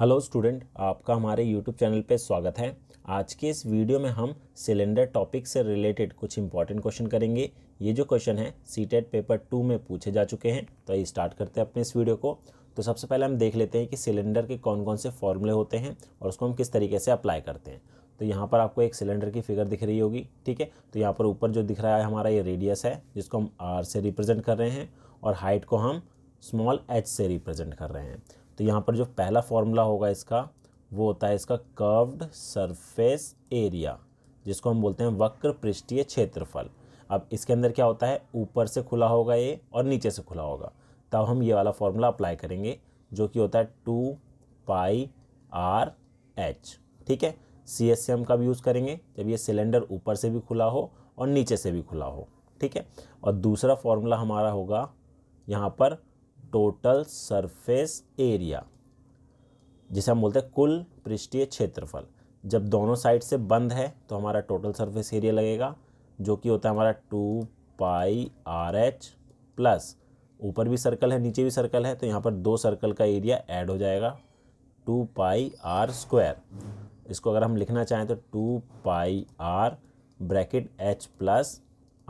hello student आपका हमारे YouTube channel पे स्वागत है आज के इस वीडियो में हम सिलेंडर टॉपिक से रिलेटेड कुछ इंपॉर्टेंट क्वेश्चन करेंगे ये जो क्वेश्चन है सी पेपर टू में पूछे जा चुके हैं तो ये स्टार्ट करते हैं अपने इस वीडियो को तो सबसे पहले हम देख लेते हैं कि सिलेंडर के कौन कौन से फॉर्मूले होते हैं और उसको हम किस तरीके से अप्लाई करते हैं तो यहाँ पर आपको एक सिलेंडर की फिगर दिख रही होगी ठीक है तो यहाँ पर ऊपर जो दिख रहा है हमारा ये रेडियस है जिसको हम आर से रिप्रेजेंट कर रहे हैं और हाइट को हम स्मॉल एच से रिप्रेजेंट कर रहे हैं तो यहाँ पर जो पहला फॉर्मूला होगा इसका वो होता है इसका कर्व्ड सरफेस एरिया जिसको हम बोलते हैं वक्र पृष्ठीय क्षेत्रफल अब इसके अंदर क्या होता है ऊपर से खुला होगा ये और नीचे से खुला होगा तब हम ये वाला फॉर्मूला अप्लाई करेंगे जो कि होता है टू पाई आर एच ठीक है सी एस एम का भी यूज़ करेंगे जब ये सिलेंडर ऊपर से भी खुला हो और नीचे से भी खुला हो ठीक है और दूसरा फॉर्मूला हमारा होगा यहाँ पर टोटल सरफेस एरिया जिसे हम बोलते हैं कुल पृष्ठीय क्षेत्रफल जब दोनों साइड से बंद है तो हमारा टोटल सरफेस एरिया लगेगा जो कि होता है हमारा two pi R H plus ऊपर भी सर्कल है नीचे भी सर्कल है तो यहाँ पर दो सर्कल का एरिया ऐड हो जाएगा टू पाई आर स्क्वायर इसको अगर हम लिखना चाहें तो two pi R bracket H plus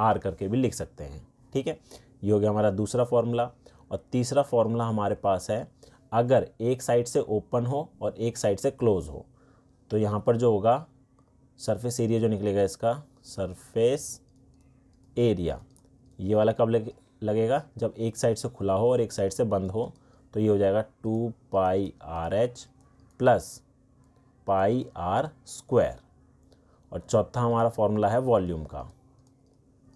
R करके भी लिख सकते हैं ठीक है ये हो गया हमारा दूसरा फॉर्मूला और तीसरा फॉर्मूला हमारे पास है अगर एक साइड से ओपन हो और एक साइड से क्लोज़ हो तो यहाँ पर जो होगा सरफेस एरिया जो निकलेगा इसका सरफेस एरिया ये वाला कब लगे लगेगा जब एक साइड से खुला हो और एक साइड से बंद हो तो ये हो जाएगा two pi R H plus pi R square और चौथा हमारा फॉर्मूला है वॉल्यूम का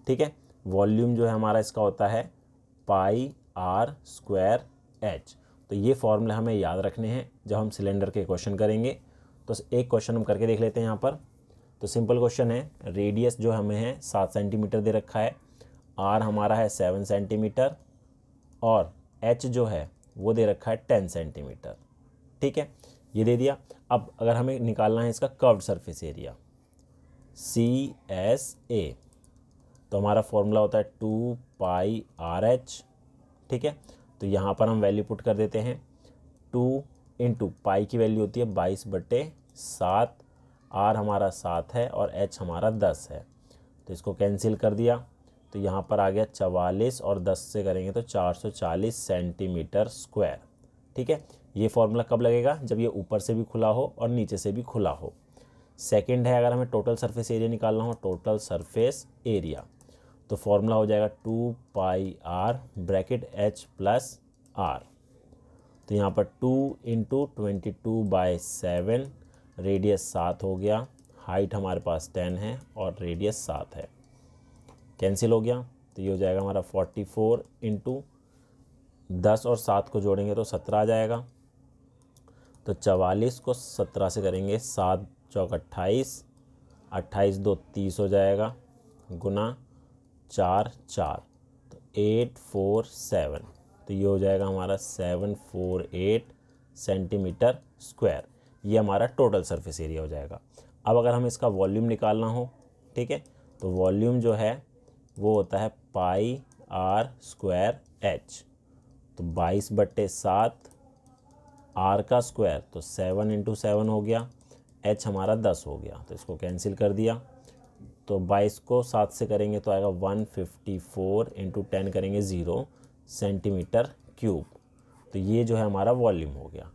ठीक है वॉल्यूम जो है हमारा इसका होता है पाई आर स्क्वायर एच तो ये फॉर्मूले हमें याद रखने हैं जब हम सिलेंडर के क्वेश्चन करेंगे तो एक क्वेश्चन हम करके देख लेते हैं यहाँ पर तो सिंपल क्वेश्चन है रेडियस जो हमें है सात सेंटीमीटर दे रखा है आर हमारा है सेवन सेंटीमीटर और एच जो है वो दे रखा है टेन सेंटीमीटर ठीक है ये दे दिया अब अगर हमें निकालना है इसका curved surface area C S A तो हमारा फॉर्मूला होता है टू पाई आर एच ठीक है तो यहाँ पर हम वैल्यू पुट कर देते हैं टू इंटू पाई की वैल्यू होती है बाईस बटे सात आर हमारा सात है और एच हमारा दस है तो इसको कैंसिल कर दिया तो यहाँ पर आ गया चवालीस और दस से करेंगे तो चार सौ चालीस सेंटीमीटर स्क्वायर ठीक है ये फॉर्मूला कब लगेगा जब ये ऊपर से भी खुला हो और नीचे से भी खुला हो सेकेंड है अगर हमें टोटल सरफेस एरिया निकालना हो टोटल सरफेस एरिया तो फॉर्मूला हो जाएगा two pi R bracket H plus R तो यहाँ पर two into twenty two by seven radius सात हो गया हाइट हमारे पास टेन है और रेडियस सात है कैंसिल हो गया तो ये हो जाएगा हमारा फोर्टी फोर इंटू दस और सात को जोड़ेंगे तो सत्रह आ जाएगा तो चवालीस को सत्रह से करेंगे सात चौक अट्ठाईस अट्ठाईस दो तीस हो जाएगा गुना चार चार तो एट फोर सेवन तो ये हो जाएगा हमारा seven four eight centimetre square ये हमारा टोटल सरफेस एरिया हो जाएगा अब अगर हम इसका वॉल्यूम निकालना हो ठीक है तो वॉल्यूम जो है वो होता है पाई आर स्क्वायर एच तो बाईस बट्टे सात आर का स्क्वायर तो सेवन इंटू सेवन हो गया एच हमारा दस हो गया तो इसको कैंसिल कर दिया तो बाईस को सात से करेंगे तो आएगा one fifty four into ten करेंगे ज़ीरो सेंटीमीटर क्यूब तो ये जो है हमारा वॉल्यूम हो गया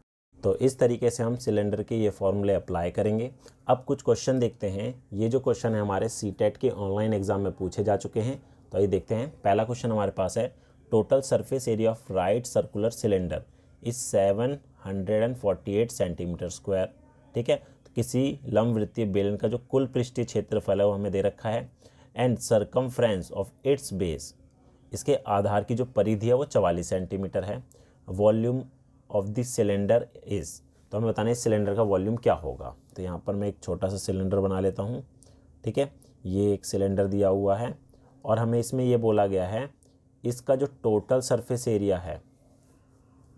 तो इस तरीके से हम सिलेंडर के ये फॉर्मूले अप्लाई करेंगे अब कुछ क्वेश्चन देखते हैं ये जो क्वेश्चन है हमारे सी टेट e के ऑनलाइन एग्ज़ाम में पूछे जा चुके हैं तो ये देखते हैं पहला क्वेश्चन हमारे पास है total surface area of right circular cylinder is seven hundred and forty eight centimetre square ठीक है किसी लंबवृत्तीय बेलन का जो कुल पृष्ठीय क्षेत्रफल है वो हमें दे रखा है and circumference of its base इसके आधार की जो परिधि है वो चवालीस सेंटीमीटर है volume of the cylinder is तो हमें बताना है सिलेंडर का वॉल्यूम क्या होगा तो यहाँ पर मैं एक छोटा सा सिलेंडर बना लेता हूँ ठीक है ये एक सिलेंडर दिया हुआ है और हमें इसमें ये बोला गया है इसका जो टोटल सरफेस एरिया है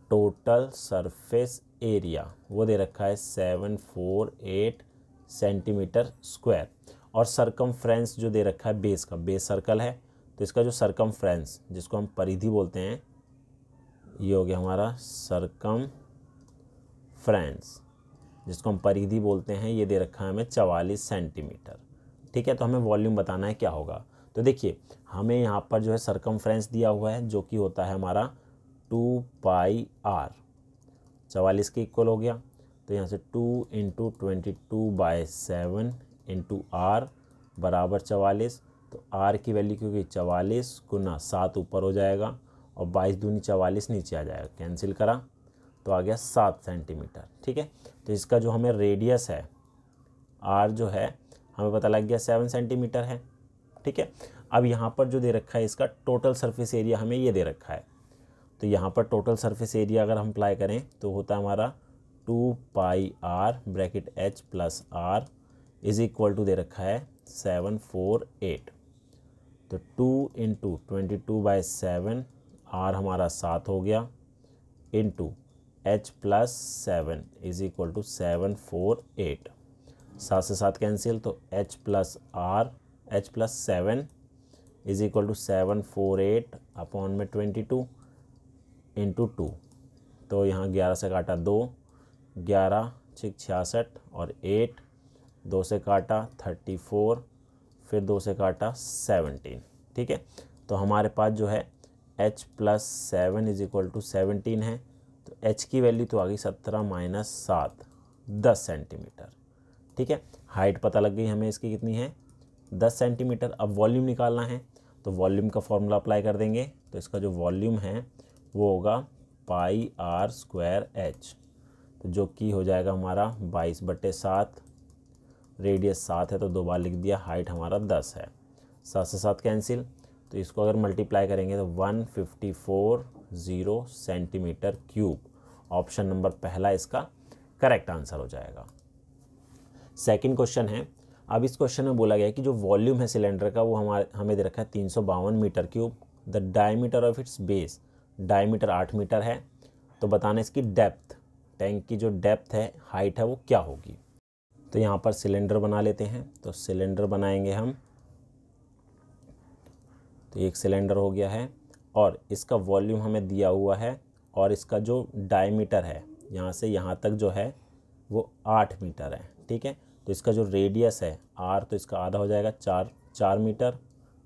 टोटल सरफेस एरिया वो दे रखा है seven four eight centimetre square और सरकम जो दे रखा है बेस का बेस सर्कल है तो इसका जो सरकम जिसको हम परिधि बोलते हैं ये हो गया हमारा सरकम जिसको हम परिधि बोलते हैं ये दे रखा है हमें चवालीस सेंटीमीटर ठीक है तो हमें वॉल्यूम बताना है क्या होगा तो देखिए हमें यहाँ पर जो है सरकम दिया हुआ है जो कि होता है हमारा टू पाई आर चवालीस के इक्वल हो गया तो यहाँ से two into twenty two by seven into R बराबर चवालीस तो आर की वैल्यू क्योंकि चवालीस गुना सात ऊपर हो जाएगा और बाईस दूनी चवालीस नीचे आ जाएगा कैंसिल करा तो आ गया सात सेंटीमीटर ठीक है तो इसका जो हमें रेडियस है आर जो है हमें पता लग गया सेवन सेंटीमीटर है ठीक है अब यहाँ पर जो दे रखा है इसका टोटल सर्फेस एरिया हमें ये दे रखा है तो यहाँ पर टोटल सरफेस एरिया अगर हम अप्लाई करें तो होता है हमारा two pi R bracket H plus R is equal to दे रखा है सेवन फोर एट तो two into twenty two by seven R हमारा सात हो गया into H plus seven is equal to seven four eight सात से सात कैंसिल तो H plus R H plus seven is equal to seven four eight upon में twenty two into two तो यहाँ ग्यारह से काटा दो ग्यारह छिक छियासठ और एट दो से काटा थर्टी फोर फिर दो से काटा सेवनटीन ठीक है तो हमारे पास जो है h plus seven is equal to seventeen है तो h की वैल्यू तो आ गई सत्रह माइनस सात दस सेंटीमीटर ठीक है हाइट पता लग गई हमें इसकी कितनी है दस सेंटीमीटर अब वॉल्यूम निकालना है तो वॉल्यूम का फॉर्मूला अप्लाई कर देंगे तो इसका जो वॉल्यूम है वो होगा पाई आर स्क्वायर एच तो जो कि हो जाएगा हमारा बाईस बटे सात रेडियस सात है तो दो बार लिख दिया हाइट हमारा दस है सात से सात कैंसिल तो इसको अगर मल्टीप्लाई करेंगे तो one fifty four zero centimetre cube option number पहला इसका करेक्ट आंसर हो जाएगा सेकंड क्वेश्चन है अब इस क्वेश्चन में बोला गया है कि जो वॉल्यूम है सिलेंडर का वो हमारे हमें दे रखा है तीन metre cube the diameter of its base diameter आठ मीटर है तो बताना इसकी डेप्थ टैंक की जो डेप्थ है हाइट है वो क्या होगी तो यहाँ पर सिलेंडर बना लेते हैं तो सिलेंडर बनाएंगे हम तो एक सिलेंडर हो गया है और इसका वॉल्यूम हमें दिया हुआ है और इसका जो डायमीटर है यहाँ से यहाँ तक जो है वो आठ मीटर है ठीक है तो इसका जो रेडियस है आर तो इसका आधा हो जाएगा चार चार मीटर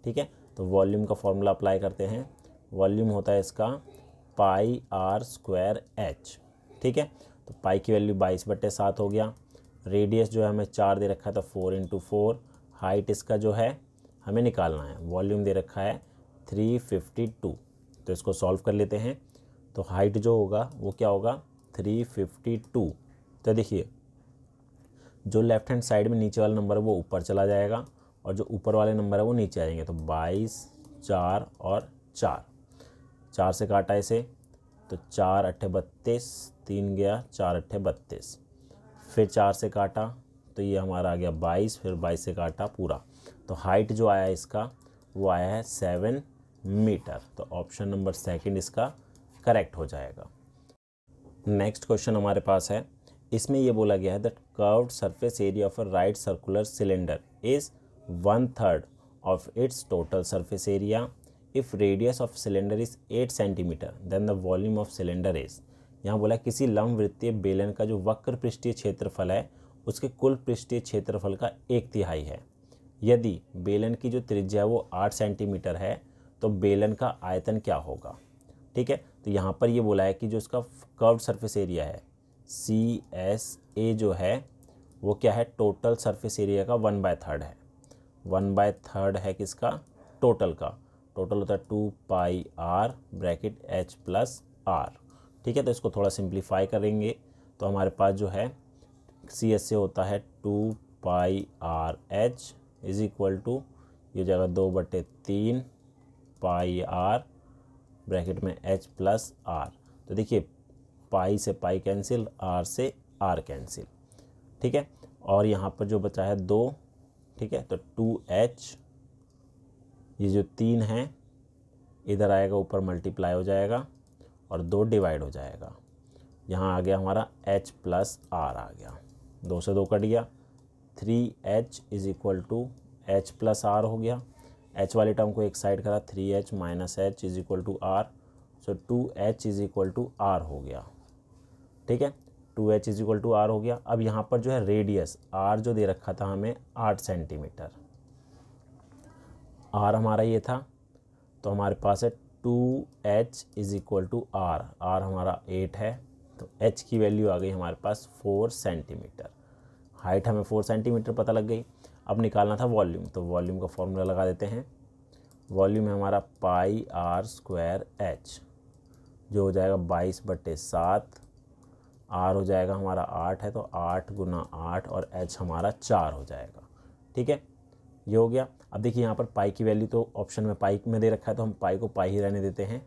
ठीक है तो वॉल्यूम का फॉर्मूला अप्लाई करते हैं वॉल्यूम होता है इसका पाई आर स्क्वायर एच ठीक है तो पाई की वैल्यू बाईस बट्टे सात हो गया रेडियस जो है हमें चार दे रखा था तो फोर इंटू फोर हाइट इसका जो है हमें निकालना है वॉल्यूम दे रखा है थ्री फिफ्टी टू तो इसको सॉल्व कर लेते हैं तो हाइट जो होगा वो क्या होगा थ्री फिफ्टी टू तो देखिए जो लेफ्ट हैंड साइड में नीचे वाला नंबर है वो ऊपर चला जाएगा और जो ऊपर वाले नंबर है वो नीचे आ जाएंगे तो बाईस चार और चार चार से काटा इसे तो चार अट्ठे बत्तीस तीन गया चार अट्ठे बत्तीस फिर चार से काटा तो ये हमारा आ गया बाईस फिर बाईस से काटा पूरा तो हाइट जो आया इसका वो आया है सेवन मीटर तो ऑप्शन नंबर सेकंड इसका करेक्ट हो जाएगा नेक्स्ट क्वेश्चन हमारे पास है इसमें यह बोला गया है that curved surface area of a right circular cylinder is one third of its total surface area if radius of cylinder is eight centimetre then the volume of cylinder is यहाँ बोला किसी लंब वृत्तीय बेलन का जो वक्र पृष्ठीय क्षेत्रफल है उसके कुल पृष्ठीय क्षेत्रफल का एक तिहाई है यदि बेलन की जो त्रिज्या है वो आठ सेंटीमीटर है तो बेलन का आयतन क्या होगा ठीक है तो यहाँ पर ये बोला है कि जो इसका कर्व सरफेस एरिया है सी एस ए जो है वो क्या है टोटल सरफेस एरिया का वन बाय थर्ड है वन बाय थर्ड है किसका टोटल का टोटल होता है two pi R bracket H plus R ठीक है तो इसको थोड़ा सिंप्लीफाई करेंगे तो हमारे पास जो है सी एस से होता है two pi R H is equal to ये जगह दो बटे तीन पाई आर ब्रैकेट में एच प्लस आर तो देखिए पाई से पाई कैंसिल आर से आर कैंसिल ठीक है और यहाँ पर जो बचा है दो ठीक है तो टू एच ये जो तीन हैं इधर आएगा ऊपर मल्टीप्लाई हो जाएगा और दो डिवाइड हो जाएगा यहाँ आ गया हमारा एच प्लस आर आ गया दो से दो कट गया three H is equal to H plus R हो गया एच वाले टर्म को एक साइड करा three H minus H is equal to R so two H is equal to R हो गया ठीक है two H is equal to R हो गया अब यहाँ पर जो है रेडियस आर जो दे रखा था हमें आठ सेंटीमीटर आर हमारा ये था तो हमारे पास है two H is equal to R R हमारा एट है तो एच की वैल्यू आ गई हमारे पास फोर सेंटीमीटर हाइट हमें फोर सेंटीमीटर पता लग गई अब निकालना था वॉल्यूम तो वॉल्यूम का फॉर्मूला लगा देते हैं वॉल्यूम है हमारा पाई आर स्क्वायर एच जो हो जाएगा बाईस बटे सात आर हो जाएगा हमारा आठ है तो आठ गुना आठ और एच हमारा चार हो जाएगा ठीक है ये हो गया अब देखिए यहाँ पर पाई की वैल्यू तो ऑप्शन में पाई में दे रखा है तो हम पाई को पाई ही रहने देते हैं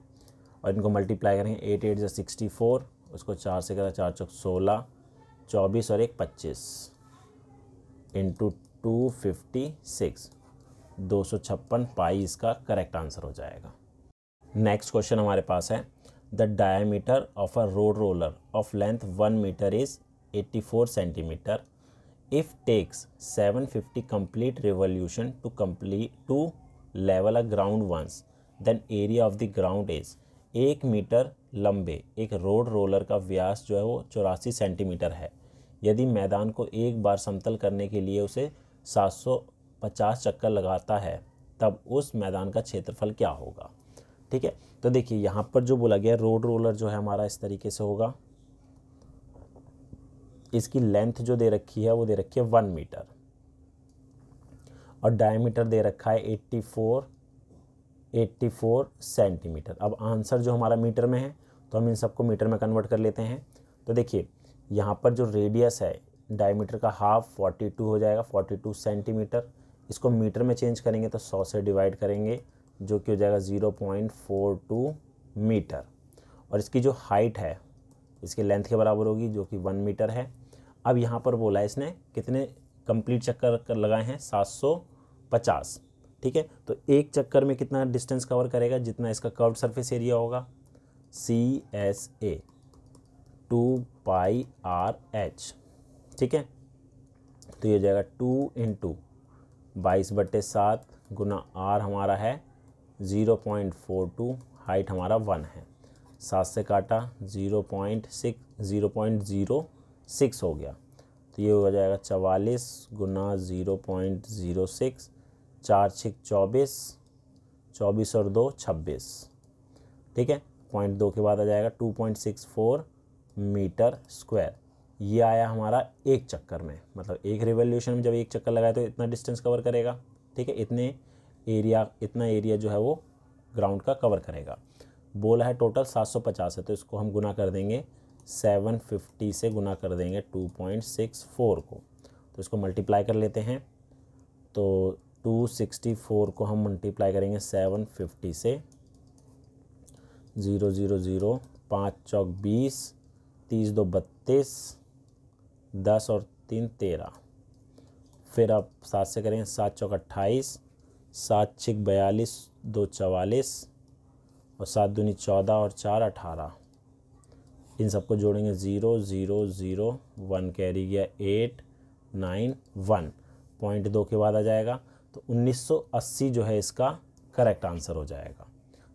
और इनको मल्टीप्लाई करेंगे एट एट जो सिक्सटी फोर उसको चार से करा चार चौक सोलह चौबीस और एक पच्चीस इंटू टू फिफ्टी सिक्स दो सौ छप्पन पाई इसका करेक्ट आंसर हो जाएगा नेक्स्ट क्वेश्चन हमारे पास है the diameter of a road roller of length one metre is eighty four centimetre if takes 750 complete revolution to complete to level a ground once then area of the ground is एक metre लंबे एक road roller का व्यास जो है वो चौरासी centimetre है यदि मैदान को एक बार समतल करने के लिए उसे 750 चक्कर लगाता है तब उस मैदान का क्षेत्रफल क्या होगा ठीक है तो देखिए यहाँ पर जो बोला गया रोड रोलर जो है हमारा इस तरीके से होगा इसकी लेंथ जो दे रखी है वो दे रखी है वन मीटर और डायमीटर दे रखा है eighty four eighty four centimetre अब आंसर जो हमारा मीटर में है तो हम इन सबको मीटर में कन्वर्ट कर लेते हैं तो देखिए यहाँ पर जो रेडियस है डायमीटर का हाफ फोर्टी टू हो जाएगा टू सेंटीमीटर इसको मीटर में चेंज करेंगे तो सौ से डिवाइड करेंगे जो कि हो जाएगा zero point four two metre और इसकी जो हाइट है इसके लेंथ के बराबर होगी जो कि वन मीटर है अब यहाँ पर बोला है इसने कितने कंप्लीट चक्कर लगाए हैं सात सौ पचास ठीक है तो एक चक्कर में कितना डिस्टेंस कवर करेगा जितना इसका कर्व सरफेस एरिया होगा C S A two pi R H ठीक है तो ये हो जाएगा टू इन टू बाईस बटे सात गुना आर हमारा है zero point four two height हमारा वन है सात से काटा zero point six zero point zero six हो गया तो ये हो जाएगा चवालीस गुना ज़ीरो पॉइंट ज़ीरो सिक्स चार छिक चौबीस चौबीस और दो छब्बीस ठीक है पॉइंट दो के बाद आ जाएगा two point six four metre square ये आया हमारा एक चक्कर में मतलब एक रिवोल्यूशन में जब एक चक्कर लगाए तो इतना डिस्टेंस कवर करेगा ठीक है इतने एरिया इतना एरिया जो है वो ग्राउंड का कवर करेगा बोला है टोटल 750 है तो इसको हम गुना कर देंगे सेवन फिफ्टी से गुना कर देंगे टू पॉइंट सिक्स फोर को तो इसको मल्टीप्लाई कर लेते हैं तो टू सिक्सटी फोर को हम मल्टीप्लाई करेंगे सेवन फिफ्टी से ज़ीरो ज़ीरो ज़ीरो पाँच चौक बीस तीस दो बत्तीस दस और तीन तेरह फिर आप सात से करेंगे सात चौक अट्ठाईस सात छिक बयालीस दो चवालीस और सात दूनी चौदह और चार अठारह इन सबको जोड़ेंगे zero zero zero one carry गया एट नाइन वन पॉइंट दो के बाद आ जाएगा तो 1980 जो है इसका करेक्ट आंसर हो जाएगा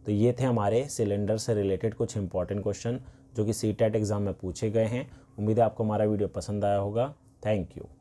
तो ये थे हमारे सिलेंडर से रिलेटेड कुछ इंपॉर्टेंट क्वेश्चन जो कि सी e एग्ज़ाम में पूछे गए हैं उम्मीद है आपको हमारा वीडियो पसंद आया होगा थैंक यू